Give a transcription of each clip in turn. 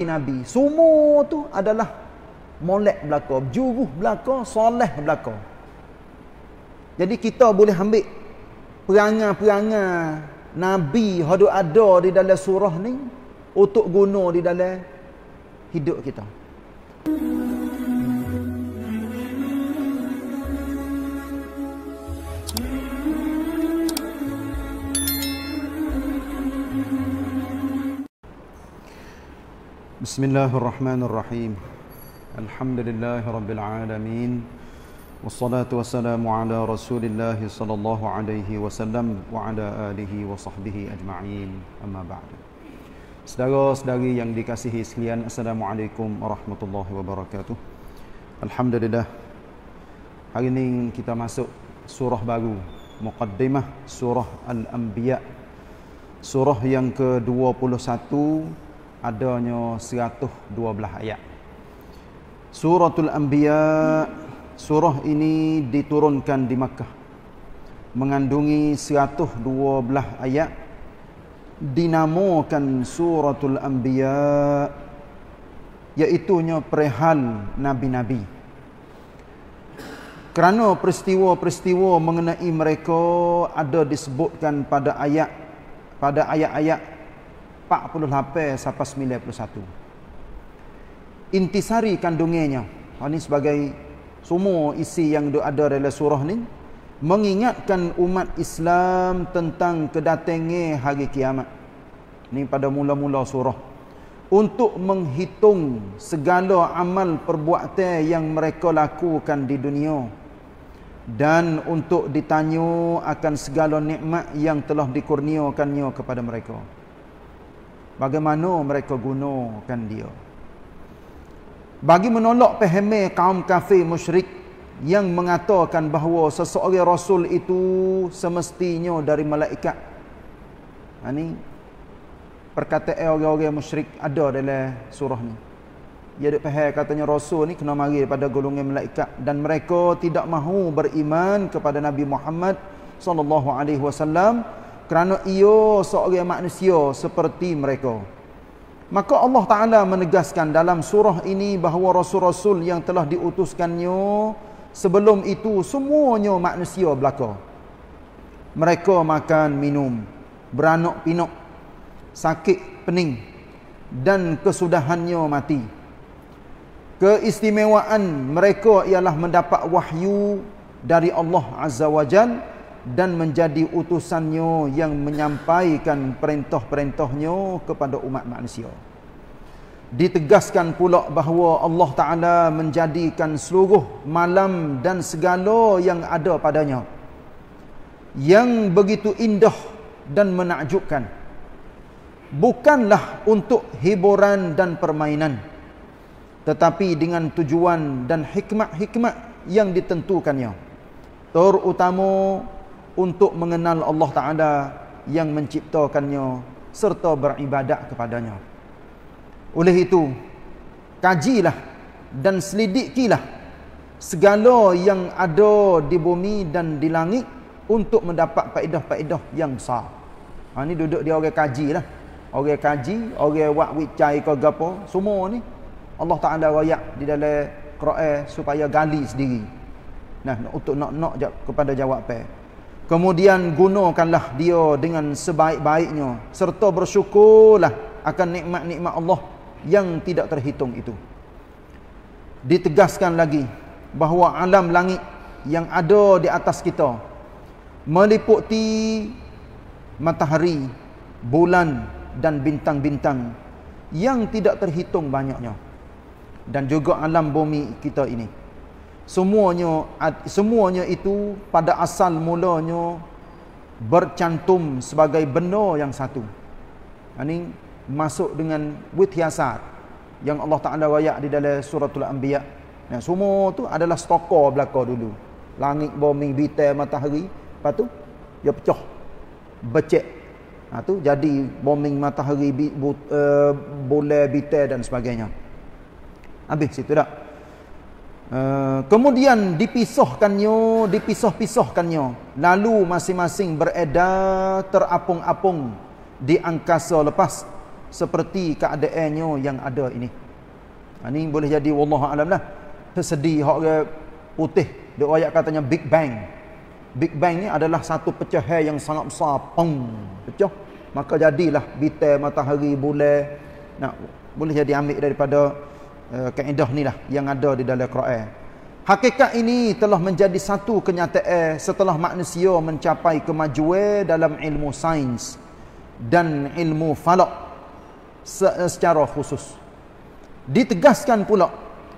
Nabi. Semua tu adalah molek belaka, juruh belaka, soleh belaka. Jadi kita boleh ambil perangai-perangai Nabi yang ada di dalam surah ni untuk guna di dalam hidup kita. Thank you. بسم الله الرحمن الرحيم الحمد لله رب العالمين والصلاة والسلام على رسول الله صلى الله عليه وسلم وعلى آله وصحبه أجمعين أما بعد Saudara saudari yang dikasihi sekalian Assalamualaikum warahmatullahi wabarakatuh Alhamdulillah Hari ini kita masuk surah baru Muqaddimah surah Al-Anbiya Surah yang ke-21 adanya 112 ayat. Suratul Anbiya surah ini diturunkan di Makkah mengandungi 112 ayat dinamakan Suratul Anbiya iaitu perihal nabi-nabi. Kerana peristiwa-peristiwa mengenai mereka ada disebutkan pada ayat pada ayat-ayat 48 sampai 91. Intisari kandungannya. Ini ha, sebagai semua isi yang ada dalam surah ni mengingatkan umat Islam tentang kedatangnya hari kiamat. Ini pada mula-mula surah. Untuk menghitung segala amal perbuatan yang mereka lakukan di dunia dan untuk ditanya akan segala nikmat yang telah dikurniakannya kepada mereka bagaimana mereka gunakan dia bagi menolak pahami kaum kafir musyrik yang mengatakan bahawa seseorang rasul itu semestinya dari malaikat ini ha, perkataan orang-orang musyrik ada dalam surah ni ia ada pahal katanya rasul ni kena mari pada golongan malaikat dan mereka tidak mahu beriman kepada Nabi Muhammad sallallahu alaihi wasallam kerana ia seorang manusia seperti mereka. Maka Allah Ta'ala menegaskan dalam surah ini bahawa Rasul-Rasul yang telah diutuskannya sebelum itu semuanya manusia belaka. Mereka makan, minum, beranak pinok, sakit, pening dan kesudahannya mati. Keistimewaan mereka ialah mendapat wahyu dari Allah Azza wa Jalla dan menjadi utusannya yang menyampaikan perintah-perintahnya kepada umat manusia. Ditegaskan pula bahawa Allah Ta'ala menjadikan seluruh malam dan segala yang ada padanya. Yang begitu indah dan menakjubkan. Bukanlah untuk hiburan dan permainan. Tetapi dengan tujuan dan hikmat-hikmat yang ditentukannya. Terutama untuk mengenal Allah Ta'ala yang menciptakannya serta beribadat kepadanya. Oleh itu, kajilah dan selidikilah segala yang ada di bumi dan di langit untuk mendapat paedah-paedah yang sah. Ha, ini duduk dia orang kaji lah. Orang kaji, orang buat wicai ke apa, semua ni Allah Ta'ala rayak di dalam Quran supaya gali sendiri. Nah, untuk nak-nak kepada jawapan. Kemudian gunakanlah dia dengan sebaik-baiknya serta bersyukurlah akan nikmat-nikmat Allah yang tidak terhitung itu. Ditegaskan lagi bahawa alam langit yang ada di atas kita meliputi matahari, bulan dan bintang-bintang yang tidak terhitung banyaknya dan juga alam bumi kita ini semuanya semuanya itu pada asal mulanya bercantum sebagai benda yang satu. Ini masuk dengan wuthiasat yang Allah Taala wayak di dalam suratul anbiya. Nah, semua tu adalah stoko belaka dulu. Langit, bumi, bintang, matahari, lepas tu dia pecah. Becek. Ha tu jadi bumi, matahari, eh, bulan, bintang dan sebagainya. Habis situ dah. Eh, kemudian dipisahkannya, dipisah-pisahkannya. Lalu masing-masing beredar terapung-apung di angkasa lepas seperti keadaannya yang ada ini. Ini ha, boleh jadi wallahu alam lah. Sesedih orang putih di ayat katanya Big Bang. Big Bang ni adalah satu pecahan yang sangat besar, pong, pecah. Maka jadilah bintang, matahari, bulan. Nak boleh jadi ambil daripada Eh, kaedah ni lah yang ada di dalam Quran. Hakikat ini telah menjadi satu kenyataan setelah manusia mencapai kemajuan dalam ilmu sains dan ilmu falak secara khusus. Ditegaskan pula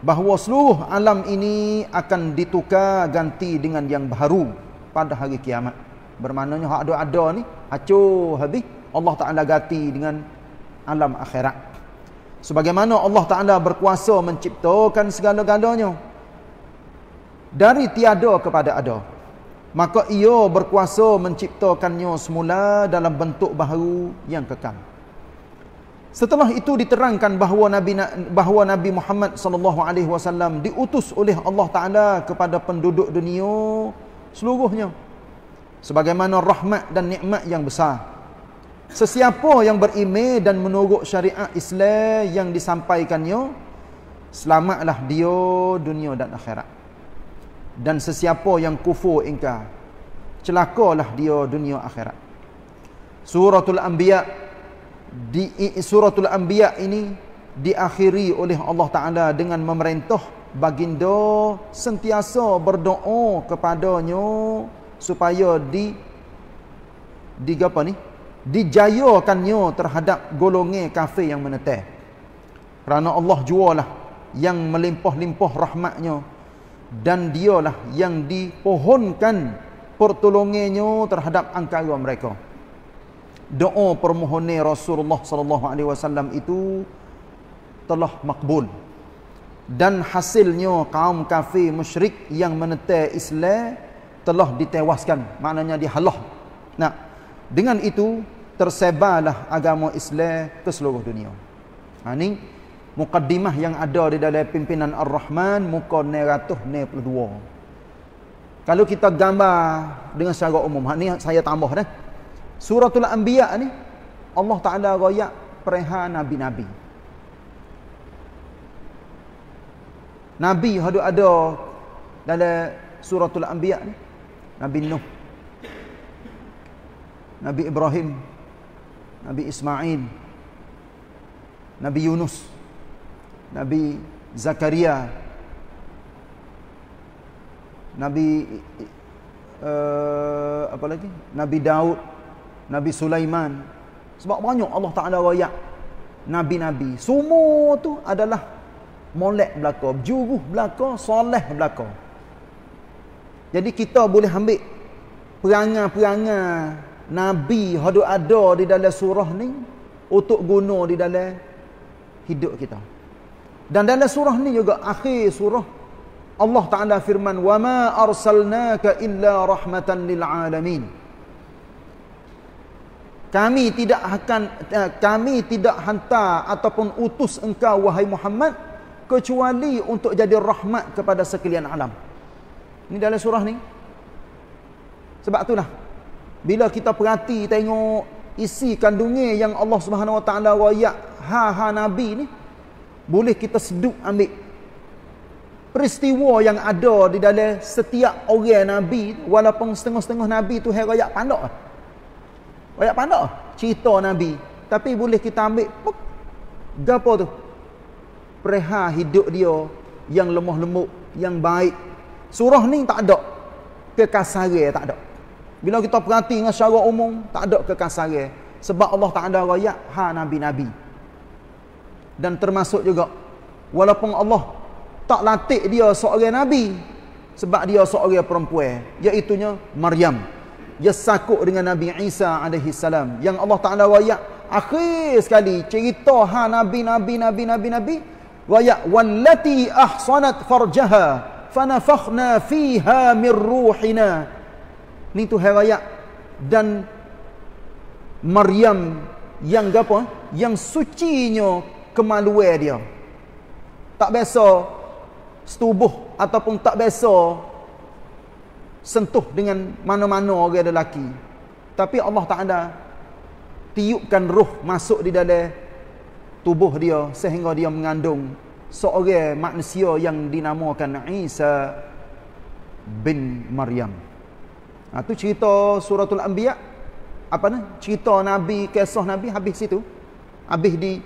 bahawa seluruh alam ini akan ditukar ganti dengan yang baru pada hari kiamat. Bermaknanya hak ada-ada ni, hacuh habis. Allah Ta'ala ganti dengan alam akhirat. Sebagaimana Allah Ta'ala berkuasa menciptakan segala-galanya. Dari tiada kepada ada. Maka ia berkuasa menciptakannya semula dalam bentuk baharu yang kekal. Setelah itu diterangkan bahawa Nabi bahawa Nabi Muhammad SAW diutus oleh Allah Taala kepada penduduk dunia seluruhnya sebagaimana rahmat dan nikmat yang besar. Sesiapa yang berime dan menurut syariat Islam yang disampaikannya, selamatlah dia dunia dan akhirat. Dan sesiapa yang kufur ingkar, celakalah dia dunia akhirat. Suratul Anbiya di Suratul Anbiya ini diakhiri oleh Allah Taala dengan memerintah baginda sentiasa berdoa kepadanya supaya di di apa ni dijayakannya terhadap golongan kafir yang menetek. Kerana Allah jualah yang melimpah-limpah rahmatnya dan dialah yang dipohonkan pertolongannya terhadap angkara mereka. Doa permohonan Rasulullah sallallahu alaihi wasallam itu telah makbul. Dan hasilnya kaum kafir musyrik yang menetek Islam telah ditewaskan. Maknanya dihalah. Nah, dengan itu tersebarlah agama Islam ke seluruh dunia. Ha ni mukaddimah yang ada di dalam pimpinan Ar-Rahman muka 192. Kalau kita gambar dengan secara umum, ha ni saya tambah dah. Suratul Anbiya ni Allah Taala royak perihal nabi-nabi. Nabi hadu ada dalam suratul Anbiya ni. Nabi Nuh. Nabi Ibrahim, Nabi Ismail, Nabi Yunus, Nabi Zakaria, Nabi uh, apa lagi? Nabi Daud, Nabi Sulaiman. Sebab banyak Allah Taala wayak nabi-nabi. Semua tu adalah molek belaka, juruh belaka, soleh belaka. Jadi kita boleh ambil perangai-perangai Nabi hadu ada di dalam surah ni untuk guna di dalam hidup kita. Dan dalam surah ni juga akhir surah Allah Taala firman wa ma arsalnaka illa rahmatan lil alamin. Kami tidak akan eh, kami tidak hantar ataupun utus engkau wahai Muhammad kecuali untuk jadi rahmat kepada sekalian alam. Ini dalam surah ni. Sebab itulah bila kita perhati tengok isi kandungnya yang Allah Subhanahu Wa Taala royak ha ha nabi ni boleh kita seduk ambil peristiwa yang ada di dalam setiap orang nabi walaupun setengah-setengah nabi tu hai royak pandak lah. royak pandak lah, cerita nabi tapi boleh kita ambil puk, gapo tu preha hidup dia yang lemah lembut yang baik surah ni tak ada kekasaran tak ada bila kita perhati dengan secara umum, tak ada kekasaran. Sebab Allah tak ada rakyat, ha Nabi-Nabi. Dan termasuk juga, walaupun Allah tak latih dia seorang Nabi, sebab dia seorang perempuan, iaitunya Maryam. Dia sakuk dengan Nabi Isa AS. Yang Allah tak ada rakyat, akhir sekali cerita ha Nabi-Nabi-Nabi-Nabi-Nabi, rakyat, walati ahsanat farjaha, fanafakhna fiha min ruhinah ni tu herayat dan Maryam yang gapo yang sucinya kemaluan dia tak biasa setubuh ataupun tak biasa sentuh dengan mana-mana orang ada lelaki tapi Allah Taala tiupkan roh masuk di dalam tubuh dia sehingga dia mengandung seorang manusia yang dinamakan Isa bin Maryam Ha, tu cerita suratul anbiya apa nah cerita nabi kisah nabi habis situ habis di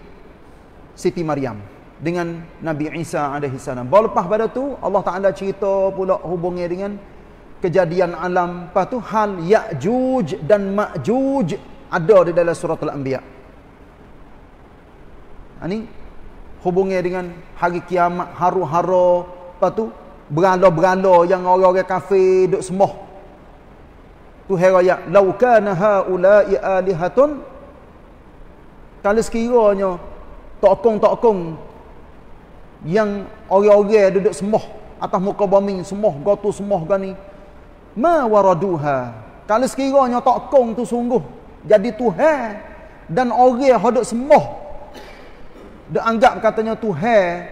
siti maryam dengan nabi isa alaihi salam lepas pada tu Allah taala cerita pula hubungnya dengan kejadian alam lepas tu hal yajuj dan majuj ada di dalam suratul anbiya ani ha, hubungnya dengan hari kiamat haru-haru lepas tu beralo-beralo yang orang-orang kafir duk semua tu heraya laukana haula'i alihatun kalau sekiranya tokong-tokong yang orang-orang duduk semoh, atas muka bumi semua gotu semoh gani ma waraduha kalau sekiranya tokong tu sungguh jadi tuhan dan orang hodok semoh. dia anggap katanya tuhan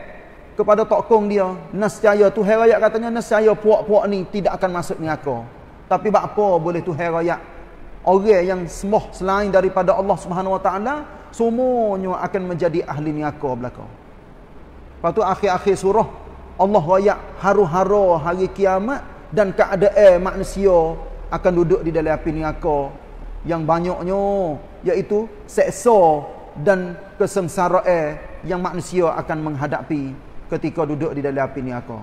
kepada tokong dia nescaya tuhan rakyat katanya nescaya puak-puak ni tidak akan masuk neraka tapi buat apa boleh Tuhan raya? Orang yang semua selain daripada Allah Subhanahu Wa Taala semuanya akan menjadi ahli neraka belakang. Lepas tu akhir-akhir surah Allah raya haru-haru hari kiamat dan keadaan manusia akan duduk di dalam api neraka yang banyaknya iaitu seksa dan kesengsaraan yang manusia akan menghadapi ketika duduk di dalam api neraka.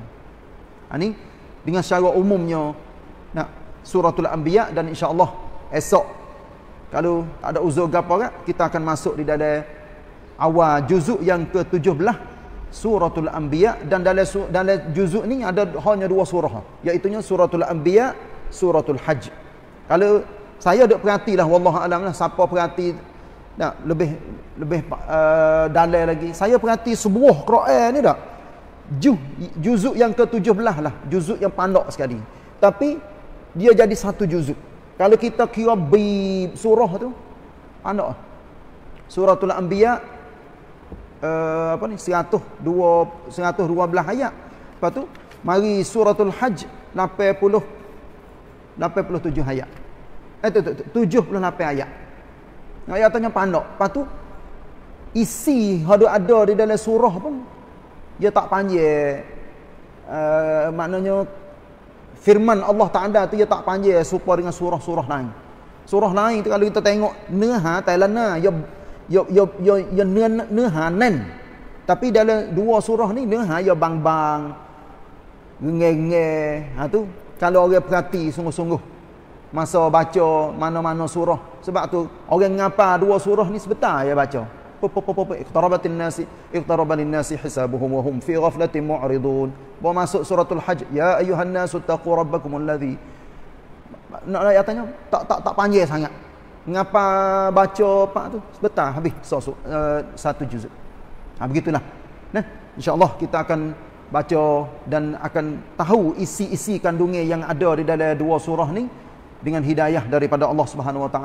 Ani ha, dengan secara umumnya nak suratul anbiya dan insyaallah esok kalau tak ada uzur gapo kan kita akan masuk di dalam awal juzuk yang ke-17 suratul anbiya dan dalam dalam juzuk ni ada hanya dua surah iaitu suratul anbiya suratul hajj kalau saya dok perhatilah wallahu alam lah siapa perhati nak lebih lebih uh, eh, dalam lagi saya perhati semua quran ni dak juzuk yang ke-17 lah juzuk yang pandok sekali tapi dia jadi satu juzuk. Kalau kita kira bi surah tu, anak Suratul tulang uh, eh, apa ni seratus dua seratus dua belah ayat. Lepas tu, mari suratul hajj lapan puluh lapan puluh tujuh ayat. Eh tu tu tujuh puluh lapan ayat. Ayat tanya pandok. Lepas tu, isi hadu ada di dalam surah pun dia tak panjang. Uh, maknanya firman Allah Taala tu dia tak panjang supaya dengan surah-surah lain. Surah lain tu kalau kita tengok neha talana ya ya ya ya, ya neha nen. Tapi dalam dua surah ni neha ya bang-bang ngeng-ngeng ha tu kalau orang perhati sungguh-sungguh masa baca mana-mana surah sebab tu orang ngapa dua surah ni sebentar ya baca Iqtarabatin nasi Iqtarabanin nasi hisabuhum Wahum fi ghaflatin mu'ridun Bawa masuk suratul hajj Ya ayuhan nasu taqu rabbakum alladhi Nak ayatnya Tak tak tak panjang sangat Ngapa baca apa tu Sebentar habis so, so, uh, eh, Satu juz Ha begitulah nah, InsyaAllah kita akan baca Dan akan tahu isi-isi kandungnya Yang ada di dalam dua surah ni Dengan hidayah daripada Allah Subhanahu SWT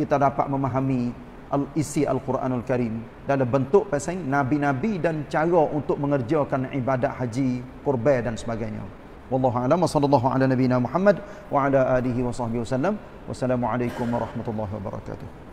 Kita dapat memahami Al isi Al-Quranul Karim dalam bentuk pasang nabi-nabi dan cara untuk mengerjakan ibadat haji, kurban dan sebagainya. Wallahu a'lam. Sallallahu ala nabiyyina Muhammad wa ala alihi wa sahbihi wasallam. Wassalamualaikum warahmatullahi wabarakatuh.